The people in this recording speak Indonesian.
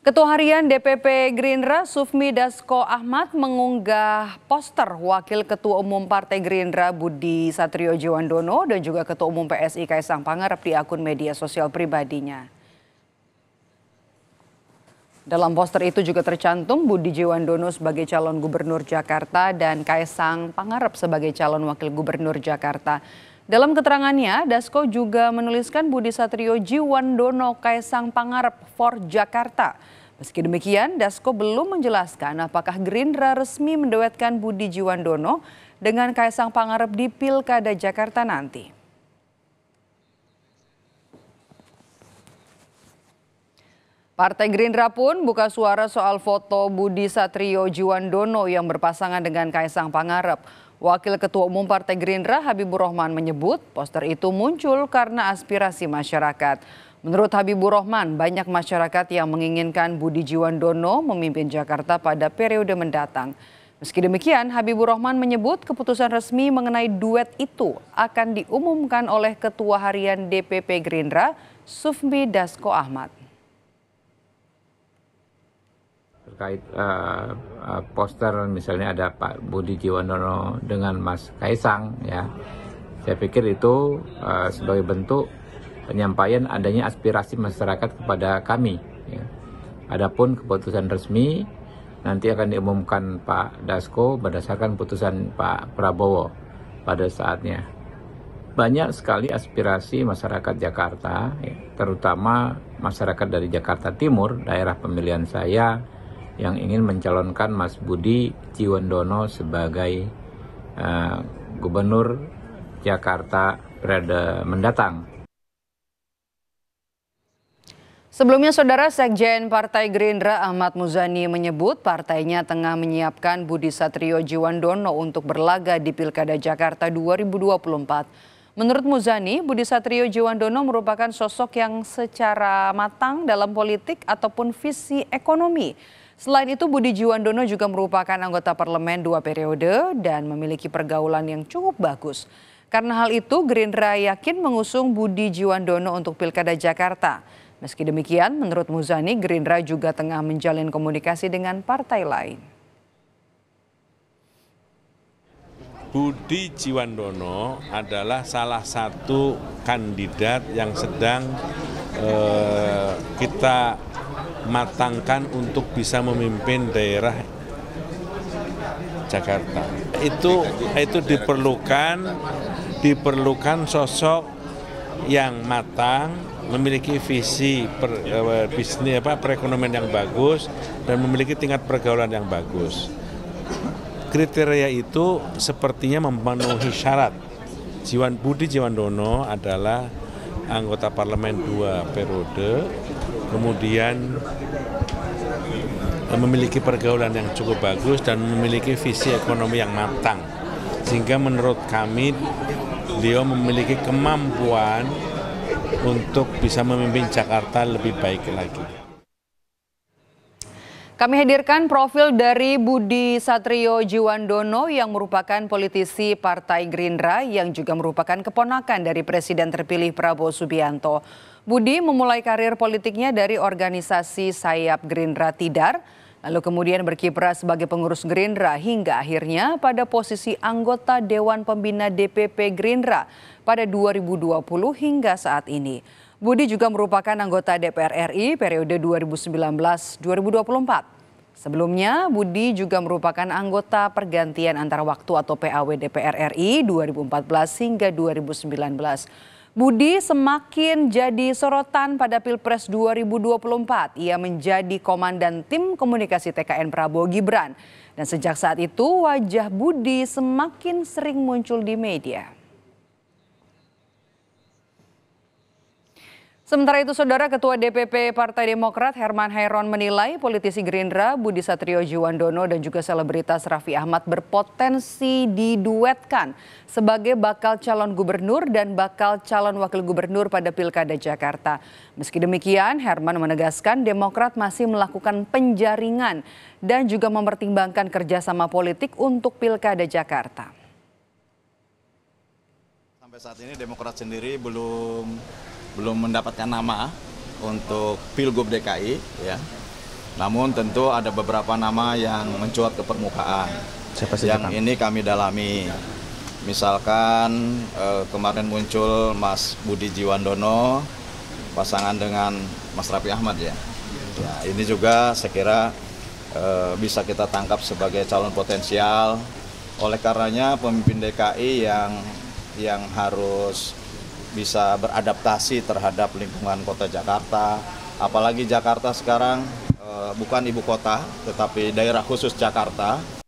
Ketua Harian DPP Gerindra Sufmi Dasko Ahmad mengunggah poster Wakil Ketua Umum Partai Gerindra Budi Satrio Jiwandono dan juga Ketua Umum PSI Kaisang Pangarep di akun media sosial pribadinya. Dalam poster itu juga tercantum Budi Jiwandono sebagai calon gubernur Jakarta dan Kaisang Pangarep sebagai calon wakil gubernur Jakarta. Dalam keterangannya, Dasko juga menuliskan Budi Satrio Jiwandono Kaisang Pangarep for Jakarta. Meski demikian, Dasko belum menjelaskan apakah Gerindra resmi menduetkan Budi Jiwandono dengan Kaisang Pangarep di Pilkada Jakarta nanti. Partai Gerindra pun buka suara soal foto Budi Satrio Juwandono yang berpasangan dengan Kaisang Pangarep. Wakil Ketua Umum Partai Gerindra Habibur Rahman menyebut poster itu muncul karena aspirasi masyarakat. Menurut Habibur Rahman, banyak masyarakat yang menginginkan Budi Jiwandono memimpin Jakarta pada periode mendatang. Meski demikian, Habibur Rahman menyebut keputusan resmi mengenai duet itu akan diumumkan oleh Ketua Harian DPP Gerindra, Sufmi Dasko Ahmad. terkait uh, poster misalnya ada Pak Budi Jiwandono dengan Mas Kaisang ya. Saya pikir itu uh, sebagai bentuk penyampaian adanya aspirasi masyarakat kepada kami. Ya. Adapun keputusan resmi nanti akan diumumkan Pak Dasko berdasarkan putusan Pak Prabowo pada saatnya. Banyak sekali aspirasi masyarakat Jakarta, ya, terutama masyarakat dari Jakarta Timur, daerah pemilihan saya, yang ingin mencalonkan Mas Budi Ciwandono sebagai uh, gubernur Jakarta periode mendatang. Sebelumnya, Saudara Sekjen Partai Gerindra Ahmad Muzani menyebut partainya tengah menyiapkan Budi Satrio Jiwandono untuk berlaga di Pilkada Jakarta 2024. Menurut Muzani, Budi Satrio Jiwandono merupakan sosok yang secara matang dalam politik ataupun visi ekonomi. Selain itu, Budi Jiwandono juga merupakan anggota parlemen dua periode dan memiliki pergaulan yang cukup bagus. Karena hal itu, Gerindra yakin mengusung Budi Jiwandono untuk Pilkada Jakarta. Meski demikian, menurut Muzani, Gerindra juga tengah menjalin komunikasi dengan partai lain. Budi Jiwandono adalah salah satu kandidat yang sedang eh, kita matangkan untuk bisa memimpin daerah Jakarta. Itu itu diperlukan diperlukan sosok yang matang, memiliki visi per, eh, bisnis apa perekonomian yang bagus dan memiliki tingkat pergaulan yang bagus kriteria itu sepertinya memenuhi syarat. Jiwan Budi Jiwandono adalah anggota parlemen dua periode, kemudian eh, memiliki pergaulan yang cukup bagus dan memiliki visi ekonomi yang matang. Sehingga menurut kami beliau memiliki kemampuan untuk bisa memimpin Jakarta lebih baik lagi. Kami hadirkan profil dari Budi Satrio Jiwandono yang merupakan politisi Partai Gerindra yang juga merupakan keponakan dari Presiden terpilih Prabowo Subianto. Budi memulai karir politiknya dari organisasi Sayap Gerindra Tidar, lalu kemudian berkiprah sebagai pengurus Gerindra hingga akhirnya pada posisi anggota Dewan Pembina DPP Gerindra pada 2020 hingga saat ini. Budi juga merupakan anggota DPR RI periode 2019-2024. Sebelumnya, Budi juga merupakan anggota pergantian antara waktu atau PAW DPR RI 2014 hingga 2019. Budi semakin jadi sorotan pada Pilpres 2024. Ia menjadi komandan tim komunikasi TKN Prabowo Gibran. Dan sejak saat itu wajah Budi semakin sering muncul di media. Sementara itu, Saudara Ketua DPP Partai Demokrat Herman Hairon menilai politisi Gerindra Budi Satrio Jiwandono dan juga selebritas Raffi Ahmad berpotensi diduetkan sebagai bakal calon gubernur dan bakal calon wakil gubernur pada Pilkada Jakarta. Meski demikian, Herman menegaskan Demokrat masih melakukan penjaringan dan juga mempertimbangkan kerjasama politik untuk Pilkada Jakarta. Sampai saat ini Demokrat sendiri belum belum mendapatkan nama untuk Pilgub DKI ya. Namun tentu ada beberapa nama yang mencuat ke permukaan. Siapa sih yang ini kami dalami. Misalkan eh, kemarin muncul Mas Budi Jiwandono pasangan dengan Mas Rapi Ahmad ya. ya ini juga saya kira eh, bisa kita tangkap sebagai calon potensial. Oleh karenanya pemimpin DKI yang yang harus bisa beradaptasi terhadap lingkungan kota Jakarta. Apalagi Jakarta sekarang eh, bukan ibu kota, tetapi daerah khusus Jakarta